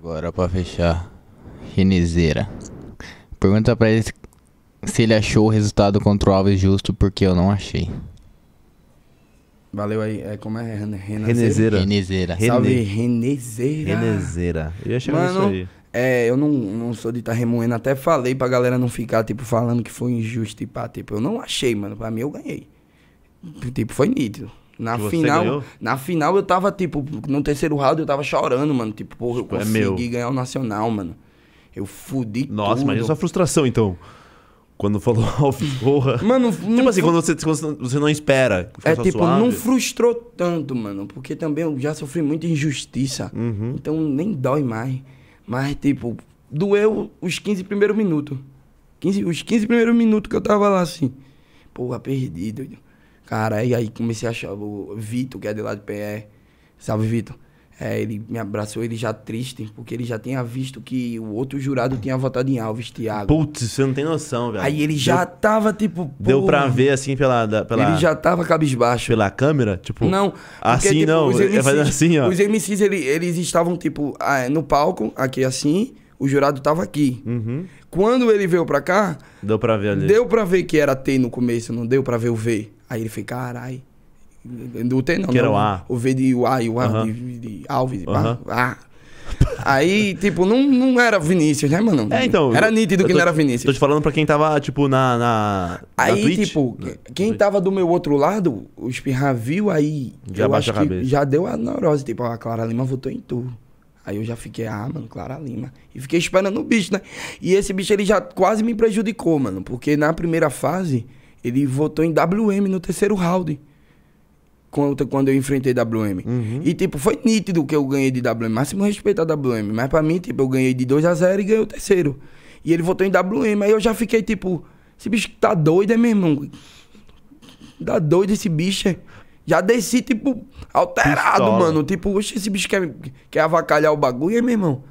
Agora para fechar, Renezeira. Pergunta para ele se ele achou o resultado contra o Alves justo, porque eu não achei. Valeu aí. É, como é? Renezeira. Renezeira. Salve, Renezeira. Renezeira. Eu ia chamar isso aí. É, eu não, não sou de estar tá remoendo. Até falei pra galera não ficar, tipo, falando que foi injusto e pá. Tipo, eu não achei, mano. Pra mim, eu ganhei. Tipo, foi nítido. Na que final, na final eu tava, tipo, no terceiro round eu tava chorando, mano. Tipo, porra, tipo, eu é consegui é ganhar o Nacional, mano. Eu fudi Nossa, tudo. imagina sua é frustração, então. Quando falou Alf, porra. Mano, Tipo assim, fru... quando você, você não espera. É tipo, suave. não frustrou tanto, mano. Porque também eu já sofri muita injustiça. Uhum. Então nem dói mais. Mas, tipo, doeu os 15 primeiros minutos. 15, os 15 primeiros minutos que eu tava lá, assim. Porra, perdido doido. Cara, e aí comecei a achar o Vitor, que é de lá de PR. Salve, Vitor. É, ele me abraçou, ele já triste, porque ele já tinha visto que o outro jurado tinha votado em Alves, Thiago. Putz, você não tem noção, velho. Aí ele deu, já tava, tipo... Deu pra ver, assim, pela, da, pela... Ele já tava cabisbaixo. Pela câmera? Tipo... Não. Assim, porque, tipo, não. Os MCs, assim, ó. Os MCs, eles estavam, tipo, ah, é, no palco, aqui, assim... O jurado tava aqui. Uhum. Quando ele veio pra cá... Deu pra ver ali. Deu pra ver que era T no começo, não deu pra ver o V. Aí ele fez, carai. Do T não. Que era o A. O V de A e o A de, Alves. A. Aí, tipo, não, não era Vinícius, né, mano? É, então. Era nítido que tô, não era Vinícius. Tô te falando pra quem tava, tipo, na. na aí, tipo, na, quem tava do meu outro lado, o Espirra viu aí. Já eu acho que já deu a neurose. Tipo, a Clara Lima votou em tu. Aí eu já fiquei, ah, mano, Clara Lima. E fiquei esperando o bicho, né? E esse bicho, ele já quase me prejudicou, mano. Porque na primeira fase, ele votou em WM no terceiro round. Quando, quando eu enfrentei WM. Uhum. E, tipo, foi nítido que eu ganhei de WM. Máximo respeito a WM. Mas pra mim, tipo, eu ganhei de 2 a 0 e ganhei o terceiro. E ele votou em WM. Aí eu já fiquei, tipo, esse bicho tá doido, é meu irmão? Tá doido esse bicho, é? Já desci, tipo, alterado, Pistola. mano. Tipo, oxe, esse bicho quer, quer avacalhar o bagulho, é, meu irmão?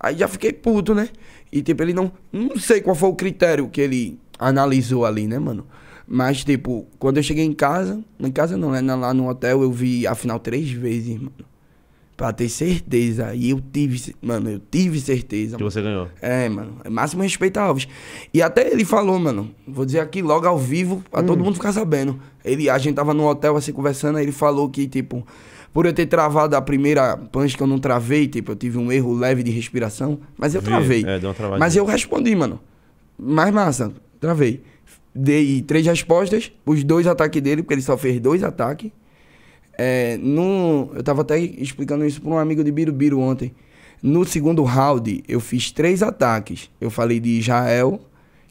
Aí já fiquei puto, né? E, tipo, ele não. Não sei qual foi o critério que ele analisou ali, né, mano? Mas, tipo, quando eu cheguei em casa, em casa não, né? Lá no hotel eu vi a final três vezes, mano. Pra ter certeza. E eu tive, mano, eu tive certeza. Que mano. você ganhou. É, mano. É máximo respeito a Alves. E até ele falou, mano. Vou dizer aqui logo ao vivo, pra hum. todo mundo ficar sabendo. Ele, a gente tava no hotel assim conversando, aí ele falou que, tipo, por eu ter travado a primeira punch que eu não travei, tipo, eu tive um erro leve de respiração, mas eu vi, travei. É, deu uma travada. Mas eu respondi, mano. Mais massa, travei dei três respostas, os dois ataques dele, porque ele só fez dois ataques. É, no, eu estava até explicando isso para um amigo de Birubiru ontem. No segundo round, eu fiz três ataques. Eu falei de Israel,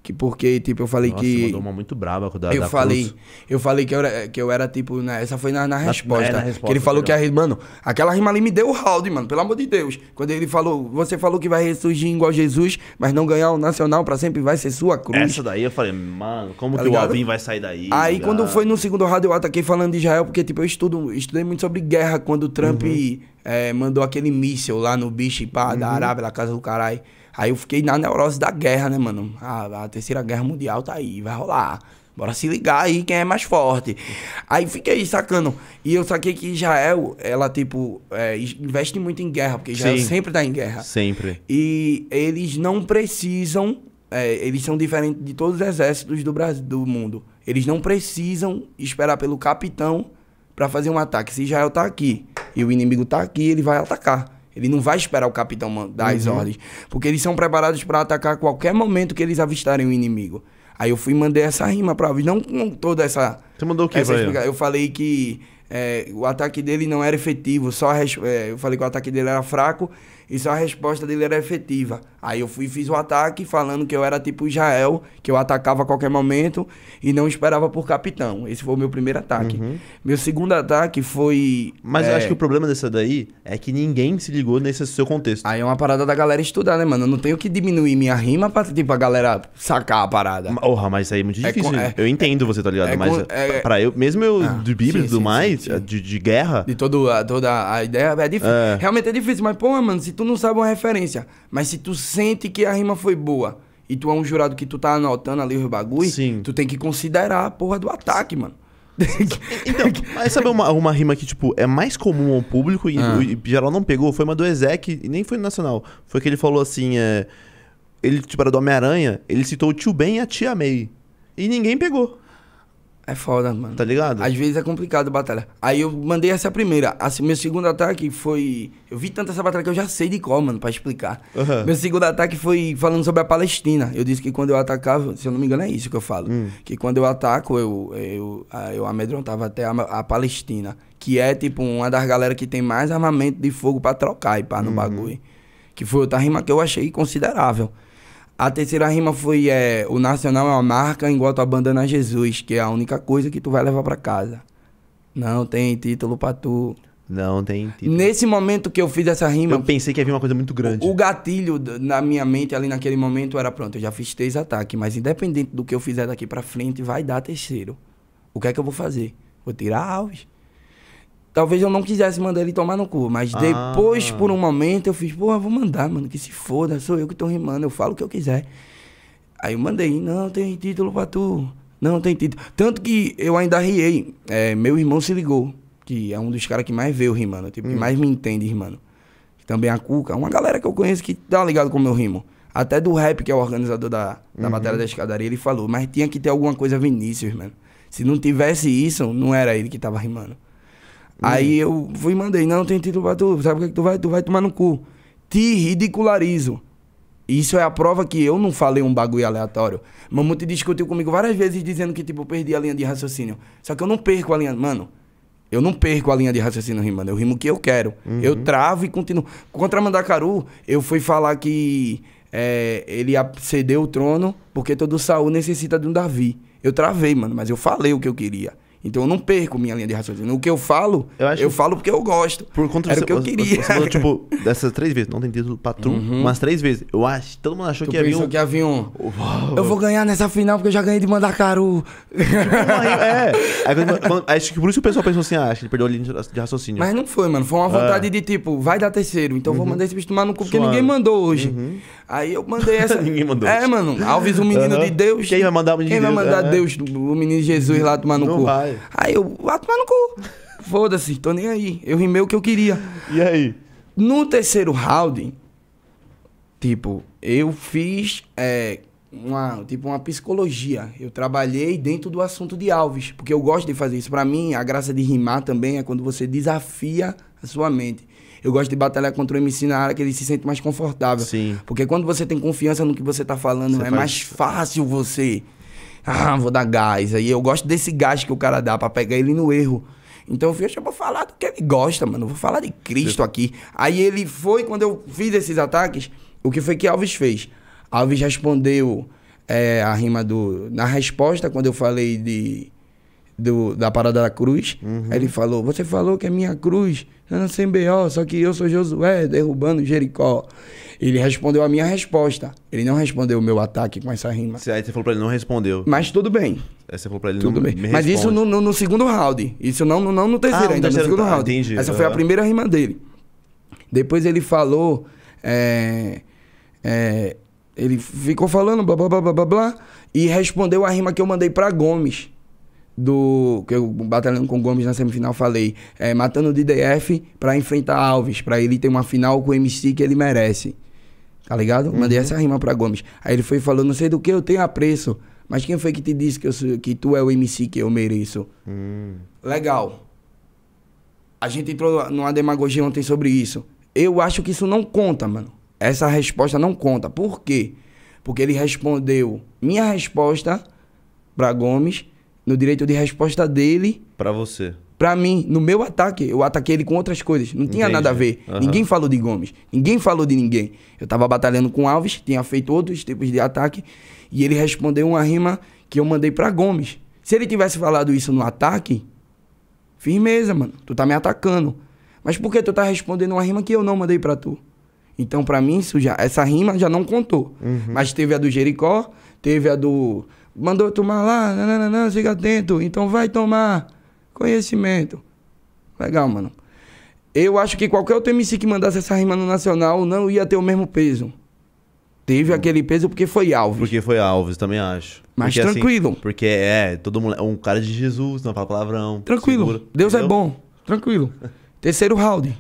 que porque, tipo, eu falei Nossa, que. Mandou uma muito brava com da, eu da falei, Cruz. Eu falei que eu era, que eu era tipo. né, essa foi na, na resposta. Na, resposta. Que ele falou que a. Mano, aquela rima ali me deu o round, mano. Pelo amor de Deus. Quando ele falou, você falou que vai ressurgir igual Jesus, mas não ganhar o Nacional pra sempre vai ser sua cruz. Essa daí eu falei, mano, como tá que ligado? o Alvin vai sair daí? Aí tá quando foi no segundo round eu ataquei falando de Israel, porque, tipo, eu estudo, estudei muito sobre guerra quando o Trump uhum. é, mandou aquele míssil lá no bicho uhum. da Arábia, na casa do caralho. Aí eu fiquei na neurose da guerra, né, mano? A, ah, a terceira guerra mundial tá aí, vai rolar. Bora se ligar aí quem é mais forte. Aí fiquei sacando. E eu saquei que Israel, ela, tipo, é, investe muito em guerra, porque Israel Sim. sempre tá em guerra. Sempre. E eles não precisam. É, eles são diferentes de todos os exércitos do, Brasil, do mundo. Eles não precisam esperar pelo capitão para fazer um ataque. Se Israel tá aqui e o inimigo tá aqui, ele vai atacar. Ele não vai esperar o capitão dar as uhum. ordens, porque eles são preparados para atacar a qualquer momento que eles avistarem o inimigo. Aí eu fui e mandei essa rima pra Alves, não com toda essa. Você mandou o que, essa explica... Eu falei que é, o ataque dele não era efetivo, só. Res... É, eu falei que o ataque dele era fraco e só é a resposta dele era efetiva. Aí eu fui e fiz o ataque falando que eu era tipo Israel, que eu atacava a qualquer momento e não esperava por capitão. Esse foi o meu primeiro ataque. Uhum. Meu segundo ataque foi. Mas é... eu acho é que o problema dessa daí é que ninguém se ligou nesse seu contexto. Aí é uma parada da galera estudar, né, mano? Eu não tenho que diminuir minha rima pra, tipo, a galera sacar a parada. Porra, mas isso aí é muito é difícil. É com... é... eu entendo você, tá ligado? mas com... pra eu, mesmo eu ah, de Bíblia e tudo sim, mais, sim, sim. De, de, guerra. De todo, a, toda a ideia, é difícil. Realmente é difícil, mas, pô, mano, se tu não sabe uma referência, mas se tu sente que a rima foi boa e tu é um jurado que tu tá anotando ali os bagulho, Sim. tu tem que considerar a porra do ataque, mano. então, mas sabe uma, uma rima que, tipo, é mais comum ao público e, ah. e geral não pegou? Foi uma do Ezek, e nem foi no Nacional. Foi que ele falou assim, é, ele, tipo, era do Homem-Aranha, ele citou o tio Ben e a tia May. E ninguém pegou. É foda, mano. Tá ligado? Às vezes é complicado a batalha. Aí eu mandei essa primeira. Assim, meu segundo ataque foi. Eu vi tanto essa batalha que eu já sei de qual, mano, pra explicar. Uhum. Meu segundo ataque foi falando sobre a Palestina. Eu disse que quando eu atacava, se eu não me engano, é isso que eu falo. Hum. Que quando eu ataco, eu, eu, eu amedrontava até a, a, Palestina. Que é, tipo, uma das galera que tem mais armamento de fogo pra trocar e pá no uhum. bagulho. Que foi outra rima que eu achei considerável. A terceira rima foi é, o nacional é uma marca igual tua bandana Jesus, que é a única coisa que tu vai levar para casa. Não tem título pra tu. Não tem título. Nesse momento que eu fiz essa rima. Eu pensei que havia uma coisa muito grande. O, gatilho na minha mente ali naquele momento era: pronto, eu já fiz três ataques, mas independente do que eu fizer daqui pra frente, vai dar terceiro. O que é que eu vou fazer? Vou tirar Alves. Talvez eu não quisesse mandar ele tomar no cu, mas ah. depois, por um momento, eu fiz, pô, eu vou mandar, mano, que se foda, sou eu que tô rimando, eu falo o que eu quiser. Aí eu mandei, não tem título pra tu, não tem título. Tanto que eu ainda riei, é, meu irmão se ligou, que é um dos caras que mais vê eu rimando, é tipo, hum. que mais me entende rimando. Também a Cuca, uma galera que eu conheço que tá ligado com o meu rimo. Até do rap, que é o organizador da, da uhum. Batalha da Escadaria, ele falou, mas tinha que ter alguma coisa Vinícius, mano. Se não tivesse isso, não era ele que tava rimando. Né? Aí eu fui e mandei, não, tem título pra tu, sabe o que, é que tu vai? Tu vai tomar no cu. Te ridicularizo. Isso é a prova que eu não falei um bagulho aleatório. Mamute discutiu comigo várias vezes dizendo que, tipo, eu perdi a linha de raciocínio. Só que eu não perco a linha. Mano, eu não perco a linha de raciocínio rimando. Eu rimo o que eu quero. Uhum. Eu travo e continuo. Contra Mandacaru, eu fui falar que é, ele cedeu o trono porque todo Saul necessita de um Davi. Eu travei, mano, mas eu falei o que eu queria. Então eu não perco minha linha de raciocínio. O que eu falo, eu, acho... eu falo porque eu gosto. Por conta do que eu queria. Você falou, tipo, dessas três vezes, não tem título pra tu, uhum. mas três vezes. Eu acho, todo mundo achou tu que havia um. que havia um. Eu vou ganhar nessa final porque eu já ganhei de mandar tipo, é. é quando, quando, acho que por isso o pessoal pensou assim, ah, acho que ele perdeu a linha de raciocínio. Mas não foi, mano. Foi uma vontade é. de tipo, vai dar terceiro, então uhum. vou mandar esse bicho tomar no cu porque ninguém mandou hoje. Uhum. Aí eu mandei essa. Ninguém mandou. É, mano, Alves, um menino uhum. de Deus. Quem vai mandar o menino Quem de Deus? Quem vai mandar é. Deus, o menino Jesus lá tomar no Não cu? Vai. Aí eu, lá tomar no cu. Foda-se, tô nem aí. Eu rimei o que eu queria. E aí? No terceiro round, tipo, eu fiz é, uma, tipo, uma psicologia. Eu trabalhei dentro do assunto de Alves, porque eu gosto de fazer isso. Para mim, a graça de rimar também é quando você desafia a sua mente. Eu gosto de batalhar contra o MC na área que ele se sente mais confortável. Sim. Porque quando você tem confiança no que você tá falando, você é faz... mais fácil você. Ah, vou dar gás. Aí eu gosto desse gás que o cara dá para pegar ele no erro. Então eu fiz, eu vou falar do que ele gosta, mano. Eu vou falar de Cristo aqui. Aí ele foi, quando eu fiz esses ataques, o que foi que Alves fez? Alves respondeu é, a rima do. Na resposta, quando eu falei de do, da parada da cruz. Uhum. Aí ele falou: Você falou que é minha cruz, eu não sei B.O., só que eu sou Josué, derrubando Jericó. Ele respondeu a minha resposta. Ele não respondeu o meu ataque com essa rima. Aí você falou pra ele: Não respondeu. Mas tudo bem. Aí você falou pra ele: Tudo bem. Mas isso no, no, no, segundo round. Isso não, no, não no ah, terceiro, ah, ainda no, terceiro, no segundo ah, round. Entendi. Essa foi a primeira rima dele. Depois ele falou. É, é, ele ficou falando blá blá blá blá blá e respondeu a rima que eu mandei para Gomes do que eu batalhando com o Gomes na semifinal falei, é, matando o DDF para enfrentar Alves, para ele ter uma final com o MC que ele merece. Tá ligado? Uhum. Mandei essa rima para Gomes. Aí ele foi falando, não sei do que eu tenho apreço, mas quem foi que te disse que, eu sou, que tu é o MC que eu mereço? Uhum. Legal. A gente entrou numa demagogia ontem sobre isso. Eu acho que isso não conta, mano. Essa resposta não conta. Por quê? Porque ele respondeu minha resposta para Gomes no direito de resposta dele. Para você. Para mim, no meu ataque, eu ataquei ele com outras coisas. Não tinha Entendi. nada a ver. Uhum. Ninguém falou de Gomes. Ninguém falou de ninguém. Eu tava batalhando com Alves, tinha feito outros tipos de ataque. E ele respondeu uma rima que eu mandei para Gomes. Se ele tivesse falado isso no ataque, firmeza, mano. Tu tá me atacando. Mas por que tu tá respondendo uma rima que eu não mandei para tu? Então, para mim, isso já, essa rima já não contou. Uhum. Mas teve a do Jericó, teve a do mandou tomar lá, nananã, fica atento. Então vai tomar conhecimento. Legal, mano. Eu acho que qualquer outro MC que mandasse essa rima no Nacional não ia ter o mesmo peso. Teve aquele peso porque foi Alves. Porque foi Alves, também acho. Mas porque, assim, tranquilo. Assim, porque é, todo mundo. Um cara de Jesus, não fala palavrão. Tranquilo. Segura, Deus é entendeu? é bom. Tranquilo. Terceiro round.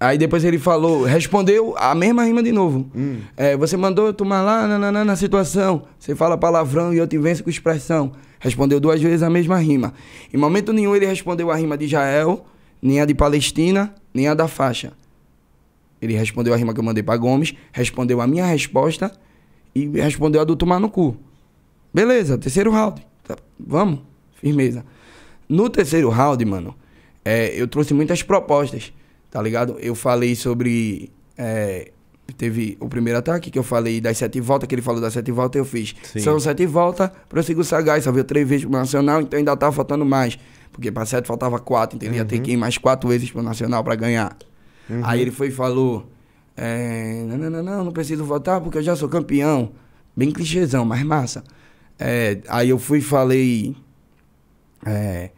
Aí depois ele falou, respondeu a mesma rima de novo. Hum. É, você mandou eu tomar lá na na situação. Você fala palavrão e eu te venço com expressão. Respondeu duas vezes a mesma rima. Em momento nenhum ele respondeu a rima de Jael, nem a de Palestina, nem a da faixa. Ele respondeu a rima que eu mandei para Gomes, respondeu a minha resposta e respondeu a do tomar no cu. Beleza, terceiro round. Tá, vamos, firmeza. No terceiro round, mano, é, eu trouxe muitas propostas tá ligado? Eu falei sobre. É, teve o primeiro ataque que eu falei das sete voltas, que ele falou das sete voltas, eu fiz. Sim. São sete voltas, prossigo o Sagaz, só veio três vezes pro Nacional, então ainda tava tá faltando mais. Porque pra sete faltava quatro, então Uhum. Ia ter uhum. que ir mais quatro vezes pro Nacional pra ganhar. Uhum. Aí ele foi e falou: é, não, não, não, não, não preciso votar porque eu já sou campeão. Bem clichêzão, mas massa. É, aí eu fui e falei: é,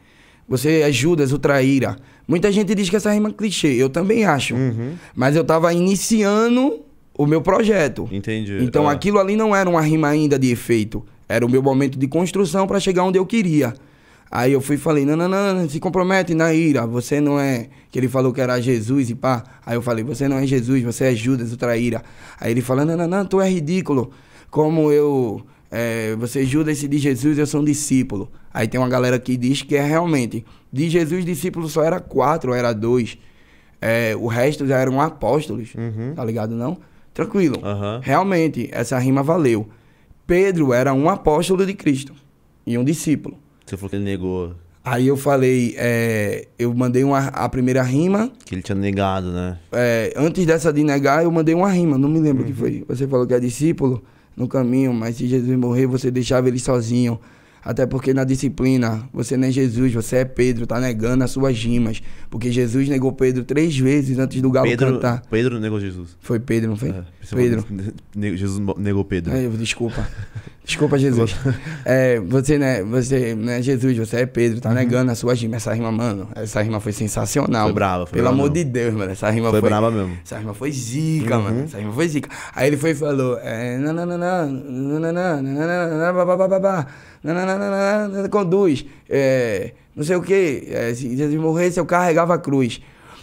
Você é Judas, o traíra. Muita gente diz que essa rima é clichê, eu também acho. Uhum. Mas eu tava iniciando o meu projeto. Entendi. Então ah. aquilo ali não era uma rima ainda de efeito. Era o meu momento de construção para chegar onde eu queria. Aí eu fui e falei, não, não, não, não, se compromete na ira, você não é... Que ele falou que era Jesus e pá. Aí eu falei, você não é Jesus, você é Judas, o traíra. Aí ele falou, não, não, não, tu é ridículo. Como eu é, você Judas de Jesus, eu sou um discípulo. Aí tem uma galera que diz que é realmente, de Jesus discípulo só era quatro, era dois. É, o resto já eram apóstolos, uhum. tá ligado não? Tranquilo. Uhum. Realmente, essa rima valeu. Pedro era um apóstolo de Cristo e um discípulo. Você falou que ele negou. Aí eu falei, é, eu mandei uma, a primeira rima. Que ele tinha negado, né? É, antes dessa de negar, eu mandei uma rima, não me lembro o uhum. que foi. Você falou que é discípulo no caminho, mas se Jesus morrer, você deixava ele sozinho. Até porque na disciplina, você não é Jesus, você é Pedro, tá negando as suas rimas. Porque Jesus negou Pedro três vezes antes do galo Pedro, cantar. Pedro negou Jesus. Foi Pedro, não foi? É, Pedro. Jesus negou Pedro. É, desculpa. Desculpa, Jesus. é, você, né, você, né, Jesus, você é Pedro, tá uhum. negando as suas rimas. Essa rima, mano, essa rima foi sensacional. Foi brava, foi Pelo brava amor mesmo. de Deus, mano, essa rima foi... Foi brava mesmo. Essa rima foi zica, uhum. mano, essa rima foi zica. Aí ele foi e falou... não não não não não não não não conduz, é, não sei o que, é, se Jesus morresse eu carregava a cruz.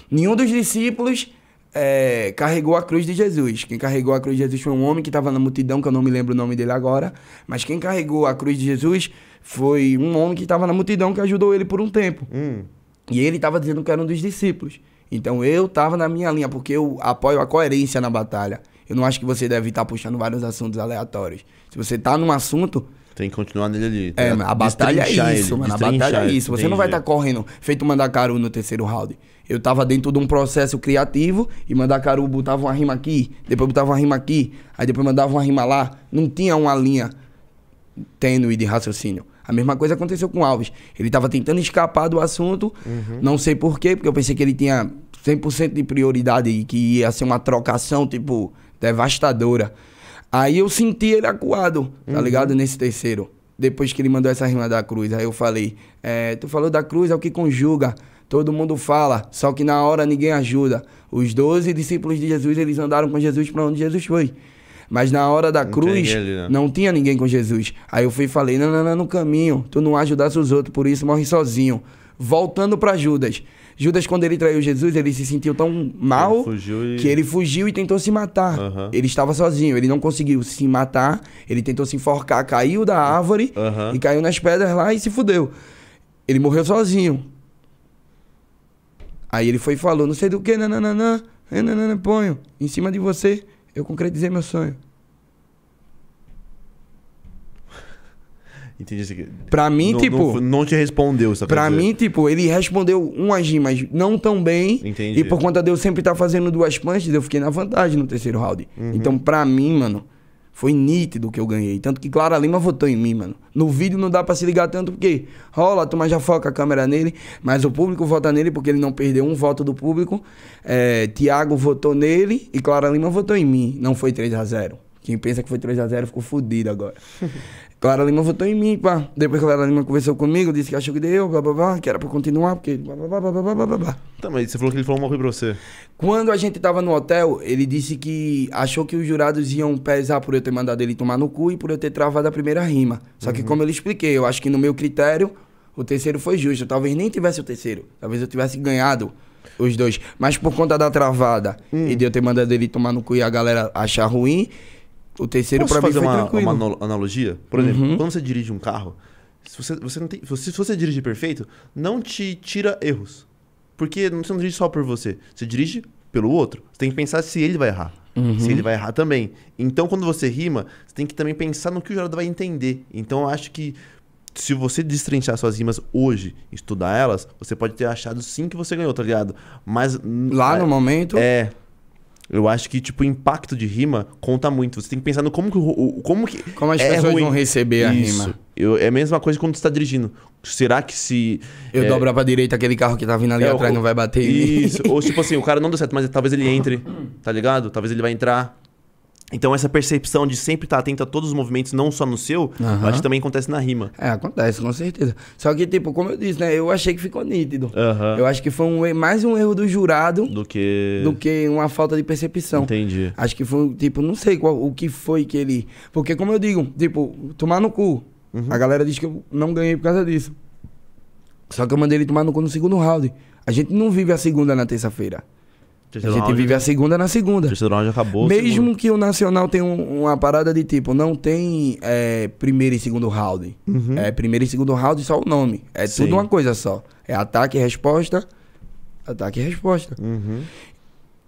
Nenhum dos discípulos é, carregou a cruz de Jesus. Quem carregou a cruz de Jesus foi um homem que estava na multidão, que eu não me lembro o nome dele agora, mas quem carregou a cruz de Jesus foi um homem que estava na multidão que ajudou ele por um tempo. Hum. E ele estava dizendo que era um dos discípulos. Então eu estava na minha linha, porque eu apoio a coerência na batalha. Eu não acho que você deve estar tá puxando vários assuntos aleatórios. Se você está num assunto, tem que continuar nele ali. É, tá a batalha é isso, ele, mano. A batalha é isso. Você entendi. não vai estar tá correndo feito Mandacaru no terceiro round. Eu tava dentro de um processo criativo e Mandacaru botava uma rima aqui, depois botava uma rima aqui, aí depois mandava uma rima lá. Não tinha uma linha tênue de raciocínio. A mesma coisa aconteceu com o Alves. Ele tava tentando escapar do assunto, uhum. não sei porquê, porque eu pensei que ele tinha 100% de prioridade e que ia ser uma trocação, tipo, devastadora. Aí eu senti ele acuado, tá uhum. ligado? Nesse terceiro. Depois que ele mandou essa rima da cruz. Aí eu falei, é, tu falou da cruz, é o que conjuga. Todo mundo fala, só que na hora ninguém ajuda. Os doze discípulos de Jesus, eles andaram com Jesus para onde Jesus foi. Mas na hora da não cruz, não. Né? não tinha ninguém com Jesus. Aí eu fui e falei, não, não, não, no caminho. Tu não ajudasse os outros, por isso morre sozinho. Voltando para Judas. Judas, quando ele traiu Jesus, ele se sentiu tão mal ele e... que ele fugiu e tentou se matar. Uhum. Ele estava sozinho, ele não conseguiu se matar, ele tentou se enforcar, caiu da árvore uhum. e caiu nas pedras lá e se fudeu. Ele morreu sozinho. Aí ele foi e falou, não sei do que, nananã, nananã, ponho, em cima de você, eu concretizei meu sonho. Entendi. Pra mim, não, tipo. Não, não, te respondeu, pergunta. Pra mim, tipo, ele respondeu um agir, mas não tão bem. Entendi. E por conta de eu sempre estar tá fazendo duas punches, eu fiquei na vantagem no terceiro round. Uhum. Então, pra mim, mano, foi nítido que eu ganhei. Tanto que Clara Lima votou em mim, mano. No vídeo não dá pra se ligar tanto, porque rola, tu mas já foca a câmera nele, mas o público vota nele porque ele não perdeu um voto do público. É, Tiago votou nele e Clara Lima votou em mim. Não foi 3 a 0 quem pensa que foi 3x0 ficou fudido agora. Clara Lima votou em mim, pá. Depois Clara Lima conversou comigo, disse que achou que deu, blá blá blá, que era pra continuar, porque blá blá blá blá blá blá blá. Tá, mas você falou que ele falou mal pra você. Quando a gente tava no hotel, ele disse que achou que os jurados iam pesar por eu ter mandado ele tomar no cu e por eu ter travado a primeira rima. Só que, uhum. como eu lhe expliquei, eu acho que no meu critério, o terceiro foi justo. Talvez nem tivesse o terceiro. Talvez eu tivesse ganhado os dois. Mas por conta da travada hum. e de eu ter mandado ele tomar no cu e a galera achar ruim, o terceiro para fazer uma, uma analogia? Por exemplo, uhum. quando você dirige um carro, se você, você não tem, se você dirige perfeito, não te tira erros. Porque você não dirige só por você, você dirige pelo outro. Você tem que pensar se ele vai errar. Uhum. Se ele uhum. vai errar também. Então, quando você rima, você tem que também pensar no que o jurado vai entender. Então, eu acho que se você destrinchar suas rimas hoje, estudar elas, você pode ter achado sim que você ganhou, tá ligado? Mas. Hum, Lá é, no momento. É. Eu acho que, tipo, o impacto de rima conta muito. Você tem que pensar no como que. Como, que como as é pessoas ruim. vão receber Isso. a rima. Eu, é a mesma coisa quando você tá dirigindo. Será que se. Eu é... dobrar pra direita aquele carro que tá vindo ali é, atrás o... não vai bater? Isso. Ou tipo assim, o cara não deu certo, mas talvez ele entre, tá ligado? Talvez ele vai entrar. Então, essa percepção de sempre estar atento a todos os movimentos, não só no seu, uhum. acho que também acontece na rima. É, acontece, com certeza. Só que, tipo, como eu disse, né? Eu achei que ficou nítido. Uhum. Eu acho que foi um, mais um erro do jurado do que... do que uma falta de percepção. Entendi. Acho que foi, tipo, não sei qual, o que foi que ele. Porque, como eu digo, tipo, tomar no cu. Uhum. A galera diz que eu não ganhei por causa disso. Só que eu mandei ele tomar no cu no segundo round. A gente não vive a segunda na terça-feira a gente vive a segunda na segunda. Terceiro round acabou. Mesmo segundo. que o Nacional tenha um, uma parada de tipo, não tem é, primeiro e segundo round. Uhum. É primeiro e segundo round só o nome. É Sim. tudo uma coisa só. É ataque e resposta. Ataque e resposta. Uhum.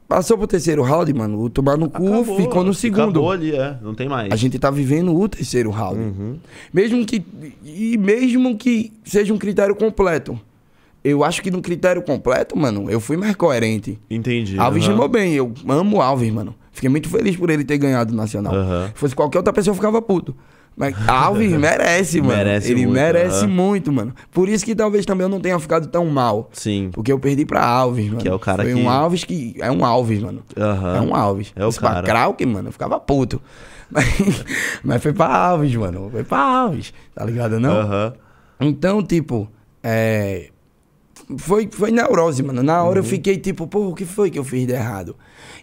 Passou pro terceiro round, mano. O tomar no acabou, cu ficou no segundo. Acabou ali, é. Não tem mais. A gente tá vivendo o terceiro round. Uhum. Mesmo que. E mesmo que seja um critério completo eu acho que no critério completo, mano, eu fui mais coerente. Entendi. Alves uhum. bem, eu amo o Alves, mano. Fiquei muito feliz por ele ter ganhado o Nacional. Uhum. Se fosse qualquer outra pessoa, eu ficava puto. Mas Alves merece, mano. Merece ele muito, merece uhum. muito, mano. Por isso que talvez também eu não tenha ficado tão mal. Sim. Porque eu perdi pra Alves, mano. Que é o cara Foi que... um Alves que... É um Alves, mano. Uhum. É um Alves. É o Se cara. pra Krauk, mano, eu ficava puto. Mas... Mas foi pra Alves, mano. Foi pra Alves. Tá ligado, não? Aham. Então, tipo... É foi, foi neurose, mano. Na hora uhum. eu fiquei tipo, pô, o que foi que eu fiz de errado?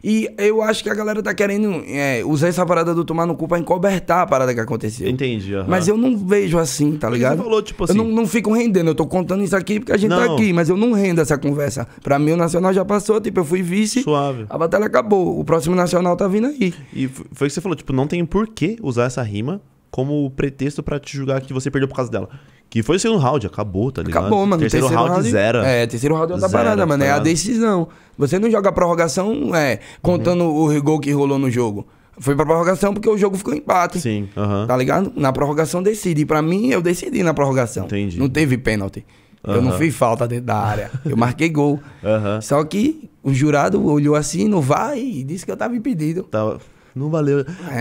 E eu acho que a galera tá querendo é, usar essa parada do tomar no cu pra encobertar a parada que aconteceu. Entendi. Uhum. Mas eu não vejo assim, tá ligado? Você falou, tipo assim. Eu não, assim não fico rendendo, eu tô contando isso aqui porque a gente tá não. tá aqui, mas eu não rendo essa conversa. Pra mim, o Nacional já passou, tipo, eu fui vice. Suave. A batalha acabou. O próximo Nacional tá vindo aí. E foi o que você falou, tipo, não tem porquê usar essa rima como pretexto para te julgar que você perdeu por causa dela. Que foi o segundo round, acabou, tá ligado? Acabou, mano. Terceiro, terceiro round, round zero. É, terceiro round é outra zero, parada, tá mano. É a decisão. Você não joga prorrogação, é, contando uhum. o rigor que rolou no jogo. Foi pra prorrogação porque o jogo ficou empate. Sim. Uhum. Tá ligado? Na prorrogação decidi. Pra mim, eu decidi na prorrogação. Entendi. Não teve pênalti. Uhum. Eu não fiz falta dentro da área. Eu marquei gol. Uhum. Só que o jurado olhou assim, não vai, e disse que eu tava impedido. Tava. Não valeu. É.